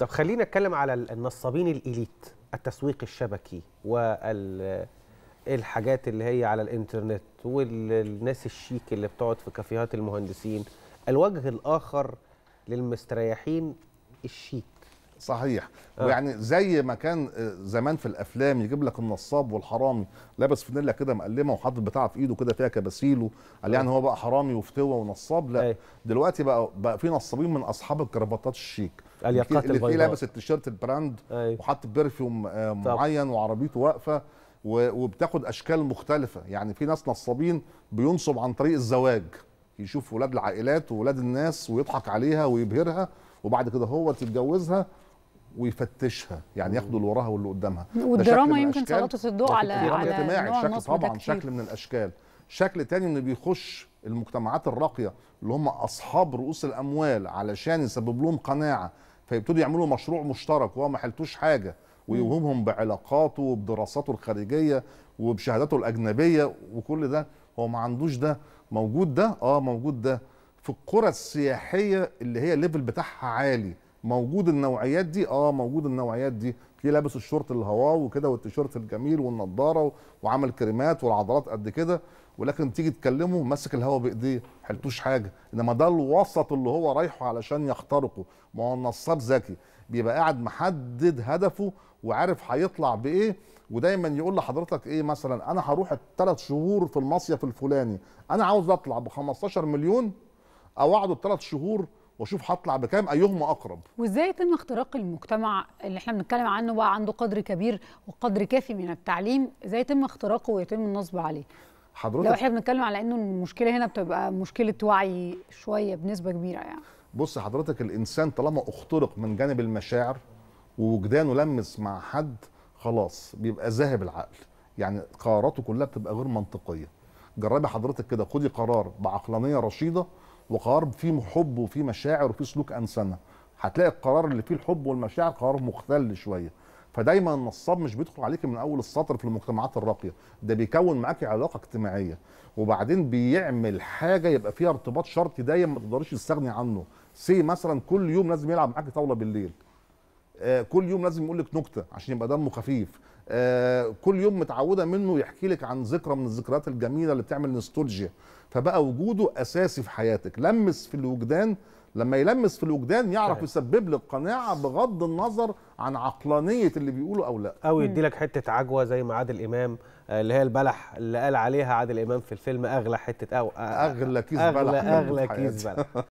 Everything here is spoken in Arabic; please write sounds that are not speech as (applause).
طب خلينا نتكلم على النصابين الإليت التسويق الشبكي والحاجات اللي هي على الإنترنت والناس الشيك اللي بتقعد في كافيهات المهندسين الوجه الآخر للمستريحين الشيك صحيح آه. ويعني زي ما كان آه، زمان في الافلام يجيب لك النصاب والحرامي لابس فانيلا كده مقلمه وحاطط بتاعه في ايده كده فيها كباسيله قال يعني آه. هو بقى حرامي وفتوه ونصاب لا آه. دلوقتي بقى بقى في نصابين من اصحاب الكرافاتات الشيك اللي في لابس التيشيرت البراند آه. وحاطط برفيوم آه، معين وعربيته واقفه وبتاخد اشكال مختلفه يعني في ناس نصابين بينصب عن طريق الزواج يشوف ولاد العائلات وولاد الناس ويضحك عليها ويبهرها وبعد كده هو تتجوزها ويفتشها يعني ياخدوا اللي وراها واللي قدامها والدراما يمكن سلطت الضوء على على اجتماعي شكل طبعا شكل من الاشكال شكل تاني انه بيخش المجتمعات الراقيه اللي هم اصحاب رؤوس الاموال علشان يسبب لهم قناعه فيبتدوا يعملوا مشروع مشترك وهو ما حلتوش حاجه ويوهمهم بعلاقاته وبدراساته الخارجيه وبشهاداته الاجنبيه وكل ده هو ما عندوش ده موجود ده اه موجود ده في القرى السياحيه اللي هي الليفل بتاعها عالي موجود النوعيات دي اه موجود النوعيات دي في لابس الشورت الهوا وكده والتيشيرت الجميل والنضاره وعمل كريمات والعضلات قد كده ولكن تيجي تكلمه ماسك الهوا بايديه حلتوش حاجه انما ده الوسط اللي هو رايحه علشان يخترقه ما هو النصاب ذكي بيبقى قاعد محدد هدفه وعارف هيطلع بايه ودايما يقول لحضرتك ايه مثلا انا هروح الثلاث شهور في المصيف الفلاني انا عاوز اطلع ب 15 مليون او اقعد الثلاث شهور واشوف هطلع بكام ايهما اقرب وازاي يتم اختراق المجتمع اللي احنا بنتكلم عنه بقى عنده قدر كبير وقدر كافي من التعليم ازاي يتم اختراقه ويتم النصب عليه حضرتك لو احنا بنتكلم على انه المشكله هنا بتبقى مشكله وعي شويه بنسبه كبيره يعني بص حضرتك الانسان طالما اخترق من جانب المشاعر ووجدانه لمس مع حد خلاص بيبقى ذاهب العقل يعني قراراته كلها بتبقى غير منطقيه جربي حضرتك كده خدي قرار بعقلانيه رشيده وقرار فيه حب وفيه مشاعر وفيه سلوك انسنه هتلاقي القرار اللي فيه الحب والمشاعر قرار مختل شويه فدايما النصاب مش بيدخل عليك من اول السطر في المجتمعات الراقيه ده بيكون معاك علاقه اجتماعيه وبعدين بيعمل حاجه يبقى فيها ارتباط شرطي دايما ما تقدريش تستغني عنه سي مثلا كل يوم لازم يلعب معاك طاوله بالليل آه كل يوم لازم يقول لك نكته عشان يبقى دمه خفيف آه، كل يوم متعوده منه يحكي لك عن ذكرى من الذكريات الجميله اللي بتعمل نوستالجيا فبقى وجوده اساسي في حياتك لمس في الوجدان لما يلمس في الوجدان يعرف يسبب لك قناعه بغض النظر عن عقلانيه اللي بيقوله او لا او يدي لك حته عجوه زي ما عادل امام آه، اللي هي البلح اللي قال عليها عادل امام في الفيلم اغلى حته أو آه، اغلى كيس أغلى بلح اغلى (laughs) كيس بلح